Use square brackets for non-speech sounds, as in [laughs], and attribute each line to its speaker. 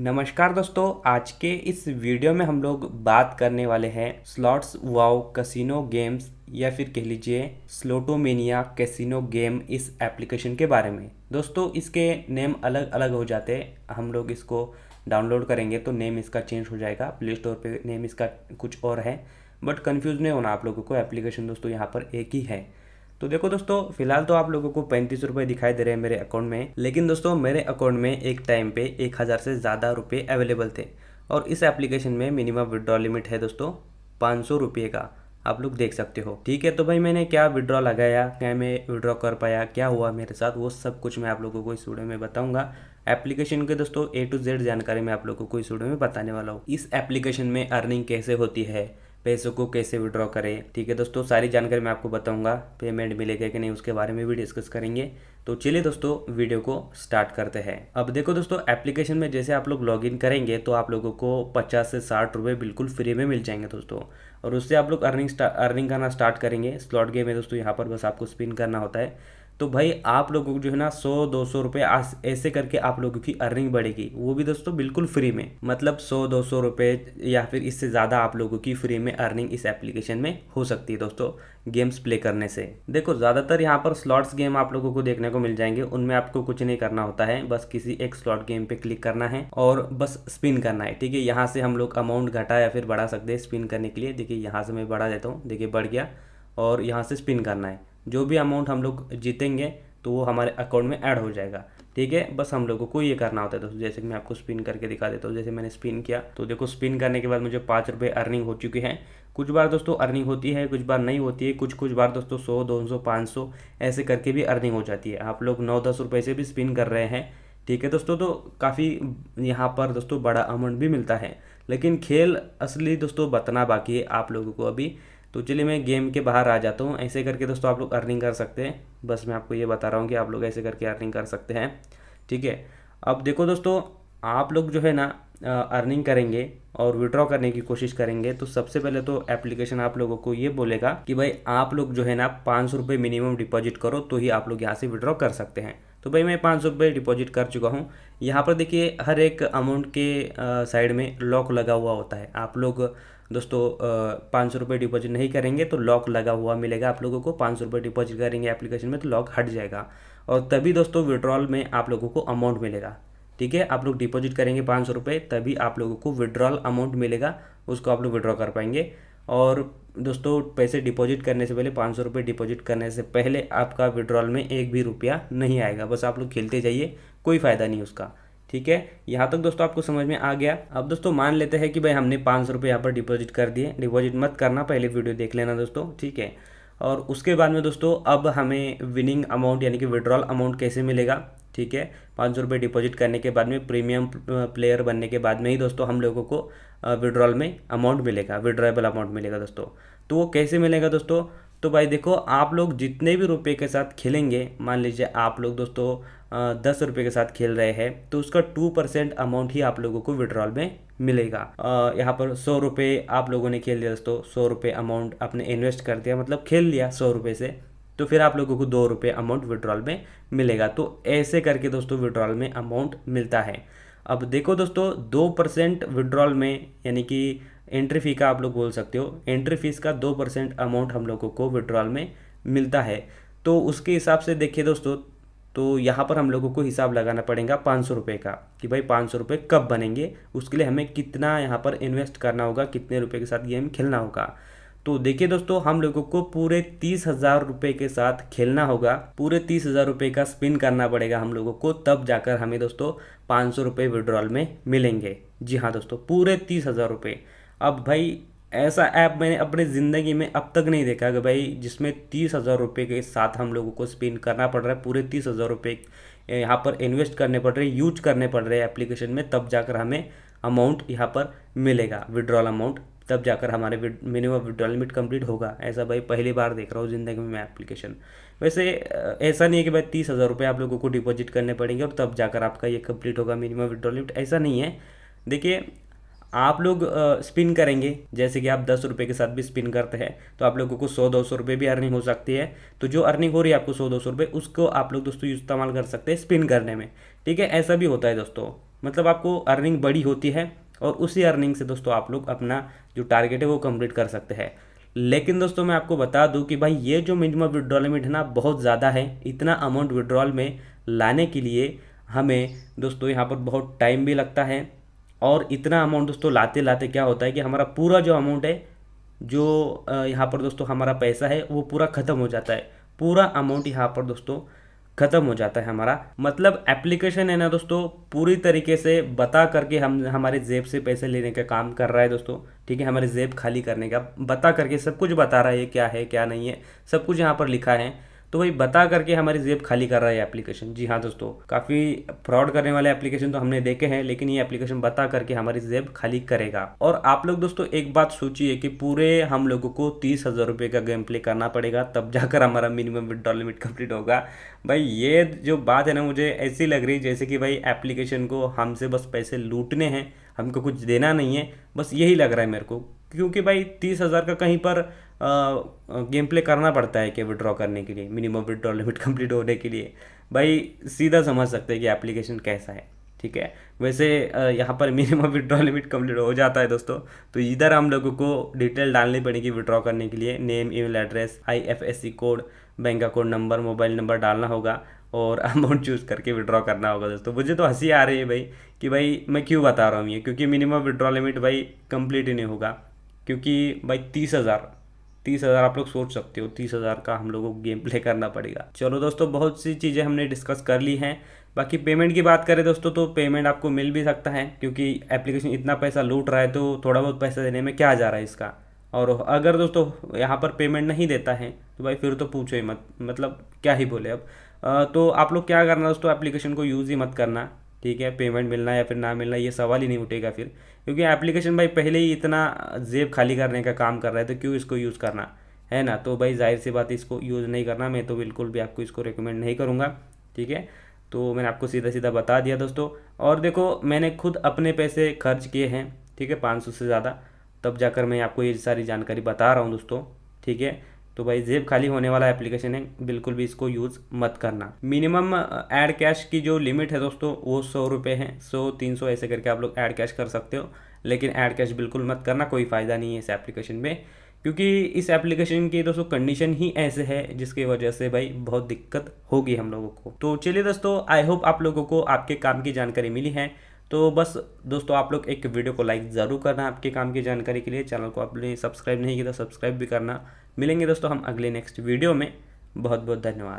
Speaker 1: नमस्कार दोस्तों आज के इस वीडियो में हम लोग बात करने वाले हैं स्लॉट्स वाओ कसिनो गेम्स या फिर कह लीजिए स्लोटोमेनिया कैसिनो गेम इस एप्लीकेशन के बारे में दोस्तों इसके नेम अलग अलग हो जाते हैं हम लोग इसको डाउनलोड करेंगे तो नेम इसका चेंज हो जाएगा प्ले स्टोर पर नेम इसका कुछ और है बट कन्फ्यूज़ नहीं होना आप लोगों को एप्लीकेशन दोस्तों यहाँ पर एक ही है तो देखो दोस्तों फिलहाल तो आप लोगों को पैंतीस रुपए दिखाई दे रहे हैं मेरे अकाउंट में लेकिन दोस्तों मेरे अकाउंट में एक टाइम पे एक हज़ार से ज़्यादा रुपए अवेलेबल थे और इस एप्लीकेशन में मिनिमम विड्रॉ लिमिट है दोस्तों पाँच सौ रुपये का आप लोग देख सकते हो ठीक है तो भाई मैंने क्या विड्रॉ लगाया क्या मैं विड्रॉ कर पाया क्या हुआ मेरे साथ वो सब कुछ मैं आप लोगों को इस वीडियो में बताऊंगा एप्लीकेशन के दोस्तों ए टू जेड जानकारी मैं आप लोगों को इस वीडियो में बताने वाला हूँ इस एप्लीकेशन में अर्निंग कैसे होती है पैसों को कैसे विड्रॉ करें ठीक है दोस्तों सारी जानकारी मैं आपको बताऊंगा पेमेंट मिलेगा कि नहीं उसके बारे में भी डिस्कस करेंगे तो चलिए दोस्तों वीडियो को स्टार्ट करते हैं अब देखो दोस्तों एप्लीकेशन में जैसे आप लोग लॉगिन करेंगे तो आप लोगों को पचास से साठ रुपये बिल्कुल फ्री में मिल जाएंगे दोस्तों और उससे आप लोग अर्निंग अर्निंग करना स्टार्ट करेंगे स्लॉट गेम है दोस्तों यहाँ पर बस आपको स्पिन करना होता है तो भाई आप लोगों को जो है ना सौ दो सौ रुपये ऐसे करके आप लोगों की अर्निंग बढ़ेगी वो भी दोस्तों बिल्कुल फ्री में मतलब सौ दो सौ रुपये या फिर इससे ज़्यादा आप लोगों की फ्री में अर्निंग इस एप्लीकेशन में हो सकती है दोस्तों गेम्स प्ले करने से देखो ज़्यादातर यहाँ पर स्लॉट्स गेम आप लोगों को देखने को मिल जाएंगे उनमें आपको कुछ नहीं करना होता है बस किसी एक स्लॉट गेम पर क्लिक करना है और बस स्पिन करना है ठीक है यहाँ से हम लोग अमाउंट घटा या फिर बढ़ा सकते हैं स्पिन करने के लिए देखिए यहाँ से मैं बढ़ा देता हूँ देखिए बढ़ गया और यहाँ से स्पिन करना है जो भी अमाउंट हम लोग जीतेंगे तो वो हमारे अकाउंट में ऐड हो जाएगा ठीक है बस हम लोगों को ये करना होता है दोस्तों जैसे कि मैं आपको स्पिन करके दिखा देता हूँ जैसे मैंने स्पिन किया तो देखो स्पिन करने के बाद मुझे पाँच रुपये अर्निंग हो चुकी है कुछ बार दोस्तों अर्निंग होती है कुछ बार नहीं होती है कुछ कुछ बार दोस्तों सौ दो सौ पाँच सौ ऐसे करके भी अर्निंग हो जाती है आप लोग नौ दस रुपये से भी स्पिन कर रहे हैं ठीक है दोस्तों तो काफ़ी यहाँ पर दोस्तों बड़ा अमाउंट भी मिलता है लेकिन खेल असली दोस्तों बतना बाकी है आप लोगों को अभी तो चलिए मैं गेम के बाहर आ जाता हूँ ऐसे करके दोस्तों आप लोग अर्निंग कर सकते हैं बस मैं आपको ये बता रहा हूँ कि आप लोग ऐसे करके अर्निंग कर सकते हैं ठीक है अब देखो दोस्तों आप लोग जो है ना अर्निंग करेंगे और विड्रॉ करने की कोशिश करेंगे तो सबसे पहले तो एप्लीकेशन आप लोगों को ये बोलेगा कि भाई आप लोग जो है ना पाँच सौ मिनिमम डिपॉजिट करो तो ही आप लोग यहाँ से विड्रॉ कर सकते हैं तो भाई मैं पाँच सौ रुपये डिपॉजिट कर चुका हूँ यहाँ पर देखिए हर एक अमाउंट के साइड में लॉक लगा हुआ होता है आप लोग दोस्तों पाँच सौ रुपये डिपॉजिट नहीं करेंगे तो लॉक लगा हुआ मिलेगा आप लोगों को पाँच सौ रुपये डिपॉजिट करेंगे एप्लीकेशन में तो लॉक हट जाएगा और तभी दोस्तों विड्रॉल में आप लोगों को अमाउंट मिलेगा ठीक है आप लोग डिपॉजिट करेंगे पाँच सौ रुपये तभी आप लोगों को विड्रॉल अमाउंट मिलेगा उसको आप लोग विड्रॉ कर पाएंगे और दोस्तों पैसे डिपॉजिट करने से पहले पाँच सौ रुपये डिपॉजिट करने से पहले आपका विड्रॉल में एक भी रुपया नहीं आएगा बस आप लोग खेलते जाइए कोई फ़ायदा नहीं उसका ठीक है यहाँ तक दोस्तों आपको समझ में आ गया अब दोस्तों मान लेते हैं कि भाई हमने पाँच सौ रुपये यहाँ पर डिपॉजिट कर दिए डिपॉजिट मत करना पहले वीडियो देख लेना दोस्तों ठीक है और उसके बाद में दोस्तों अब हमें विनिंग अमाउंट यानी कि विड्रॉल अमाउंट कैसे मिलेगा ठीक है पाँच सौ रुपये डिपॉजिट करने के बाद में प्रीमियम प्लेयर बनने के बाद में ही दोस्तों हम लोगों को विड्रॉल में अमाउंट मिलेगा विड्रॉएबल अमाउंट मिलेगा दोस्तों तो वो कैसे मिलेगा दोस्तों तो भाई देखो आप लोग जितने भी रुपए के साथ खेलेंगे मान लीजिए आप लोग दोस्तों दस रुपये के साथ खेल रहे हैं तो उसका टू परसेंट अमाउंट ही आप लोगों को विड्रॉल में मिलेगा यहाँ पर सौ रुपये आप लोगों ने खेल लिया दोस्तों सौ रुपये अमाउंट आपने इन्वेस्ट कर दिया मतलब खेल लिया सौ रुपये से तो फिर आप लोगों को दो रुपये अमाउंट विड्रॉल में मिलेगा तो ऐसे करके दोस्तों विड्रॉल में अमाउंट मिलता है अब देखो दोस्तों दो परसेंट विड्रॉल में यानी कि एंट्री फ़ी का आप लोग बोल सकते हो एंट्री फ़ीस का दो परसेंट अमाउंट हम लोगों को विड्रॉल में मिलता है तो उसके हिसाब से देखिए दोस्तों तो यहाँ पर हम लोगों को हिसाब लगाना पड़ेगा पाँच सौ रुपये का कि भाई पाँच सौ रुपये कब बनेंगे उसके लिए हमें कितना यहाँ पर इन्वेस्ट करना होगा कितने रुपये के साथ गेम खेलना होगा तो देखिए दोस्तों हम लोगों को पूरे तीस हज़ार रुपये के साथ खेलना होगा पूरे तीस हज़ार रुपये का स्पिन करना पड़ेगा हम लोगों को तब जाकर हमें दोस्तों पाँच सौ रुपये विड्रॉल में मिलेंगे जी हाँ दोस्तों पूरे तीस हज़ार रुपये अब भाई ऐसा ऐप मैंने अपने ज़िंदगी में अब तक नहीं देखा कि भाई जिसमें तीस हज़ार रुपये के साथ हम लोगों को स्पिन करना पड़ रहा है पूरे तीस हज़ार रुपये यहाँ पर इन्वेस्ट करने पड़ रहे हैं यूज करने पड़ रहे हैं एप्लीकेशन में तब जाकर हमें अमाउंट यहाँ पर मिलेगा विड्रॉल अमाउंट तब जाकर हमारे मिनिमम विड्रॉल लिमिट कंप्लीट होगा ऐसा भाई पहली बार देख रहा हूँ ज़िंदगी में मैं एप्लीकेशन वैसे ऐसा नहीं है कि भाई तीस हज़ार रुपये आप लोगों को डिपॉजिट करने पड़ेंगे और तब जाकर आपका ये कंप्लीट होगा मिनिमम विड्रॉल लिमिट ऐसा नहीं है देखिए आप लोग स्पिन करेंगे जैसे कि आप दस रुपये के साथ भी स्पिन करते हैं तो आप लोगों को सौ दो सौ रुपये भी अर्निंग हो सकती है तो जो अर्निंग हो रही है आपको सौ दो सौ रुपये उसको आप लोग दोस्तों इस्तेमाल कर सकते हैं स्पिन करने में ठीक है ऐसा भी होता है दोस्तों मतलब आपको अर्निंग बड़ी होती है और उसी अर्निंग से दोस्तों आप लोग अपना जो टारगेट है वो कम्प्लीट कर सकते हैं लेकिन दोस्तों मैं आपको बता दूँ कि भाई ये जो मिनिमम विड्रॉल लिमिट है ना बहुत ज़्यादा है इतना अमाउंट विड्रॉल में लाने के लिए हमें दोस्तों यहाँ पर बहुत टाइम भी लगता है और इतना अमाउंट दोस्तों लाते लाते क्या होता है कि हमारा पूरा जो अमाउंट है जो यहाँ पर दोस्तों हमारा पैसा है वो पूरा ख़त्म हो जाता है पूरा अमाउंट यहाँ पर दोस्तों ख़त्म हो जाता है हमारा मतलब एप्लीकेशन है ना दोस्तों पूरी तरीके से बता करके हम हमारे जेब से पैसे लेने का काम कर रहा है दोस्तों ठीक है हमारे जेब खाली करने का बता करके सब कुछ बता रहा है क्या है क्या नहीं है सब कुछ यहाँ पर लिखा है तो भाई बता करके हमारी जेब खाली कर रहा है एप्लीकेशन जी हाँ दोस्तों काफ़ी फ्रॉड करने वाले एप्लीकेशन तो हमने देखे हैं लेकिन ये एप्लीकेशन बता करके हमारी जेब खाली करेगा और आप लोग दोस्तों एक बात सोचिए कि पूरे हम लोगों को तीस हज़ार रुपये का गेम प्ले करना पड़ेगा तब जाकर हमारा मिनिमम विदड्रॉल लिमिट कंप्लीट होगा भाई ये जो बात है ना मुझे ऐसी लग रही जैसे कि भाई एप्लीकेशन को हमसे बस पैसे लूटने हैं हमको कुछ देना नहीं है बस यही लग रहा है मेरे को क्योंकि भाई तीस हज़ार का कहीं पर गेम प्ले करना पड़ता है कि विड्रॉ करने के लिए मिनिमम विड्रॉ लिमिट कंप्लीट होने के लिए भाई सीधा समझ सकते हैं कि एप्लीकेशन कैसा है ठीक है वैसे यहाँ पर मिनिमम विड्रॉ लिमिट कंप्लीट हो जाता है दोस्तों तो इधर हम लोगों को डिटेल डालनी पड़ेगी विड्रॉ करने के लिए name email address IFSC code bank account number mobile number डालना होगा और अमाउंट [laughs] चूज़ करके विड्रॉ करना होगा दोस्तों मुझे तो हंसी आ रही है भाई कि भाई मैं क्यों बता रहा हूँ ये क्योंकि मिनिमम विड्रॉ लिमिट भाई कंप्लीट ही नहीं होगा क्योंकि भाई तीस हज़ार तीस हज़ार आप लोग सोच सकते हो तीस हज़ार का हम लोगों को गेम प्ले करना पड़ेगा चलो दोस्तों बहुत सी चीज़ें हमने डिस्कस कर ली हैं बाकी पेमेंट की बात करें दोस्तों तो पेमेंट आपको मिल भी सकता है क्योंकि एप्लीकेशन इतना पैसा लूट रहा है तो थोड़ा बहुत पैसा देने में क्या जा रहा है इसका और अगर दोस्तों यहाँ पर पेमेंट नहीं देता है तो भाई फिर तो पूछो ही मत मतलब क्या ही बोले अब तो आप लोग क्या करना दोस्तों एप्लीकेशन को यूज़ ही मत करना ठीक है पेमेंट मिलना या फिर ना मिलना ये सवाल ही नहीं उठेगा फिर क्योंकि एप्लीकेशन भाई पहले ही इतना जेब खाली करने का काम कर रहा है तो क्यों इसको यूज़ करना है ना तो भाई जाहिर सी बात इसको यूज़ नहीं करना मैं तो बिल्कुल भी आपको इसको रिकमेंड नहीं करूँगा ठीक है तो मैंने आपको सीधा सीधा बता दिया दोस्तों और देखो मैंने खुद अपने पैसे खर्च किए हैं ठीक है पाँच से ज़्यादा तब जाकर मैं आपको ये सारी जानकारी बता रहा हूँ दोस्तों ठीक है तो भाई जेब खाली होने वाला एप्लीकेशन है बिल्कुल भी इसको यूज़ मत करना मिनिमम एड कैश की जो लिमिट है दोस्तों वो सौ रुपये है सौ तीन सौ ऐसे करके आप लोग ऐड कैश कर सकते हो लेकिन एड कैश बिल्कुल मत करना कोई फ़ायदा नहीं है इस एप्लीकेशन में क्योंकि इस एप्लीकेशन की दोस्तों कंडीशन ही ऐसे है जिसकी वजह से भाई बहुत दिक्कत होगी हम लोगों को तो चलिए दोस्तों आई होप आप लोगों को आपके काम की जानकारी मिली है तो बस दोस्तों आप लोग एक वीडियो को लाइक ज़रूर करना आपके काम की जानकारी के लिए चैनल को आपने सब्सक्राइब नहीं किया तो सब्सक्राइब भी करना मिलेंगे दोस्तों हम अगले नेक्स्ट वीडियो में बहुत बहुत धन्यवाद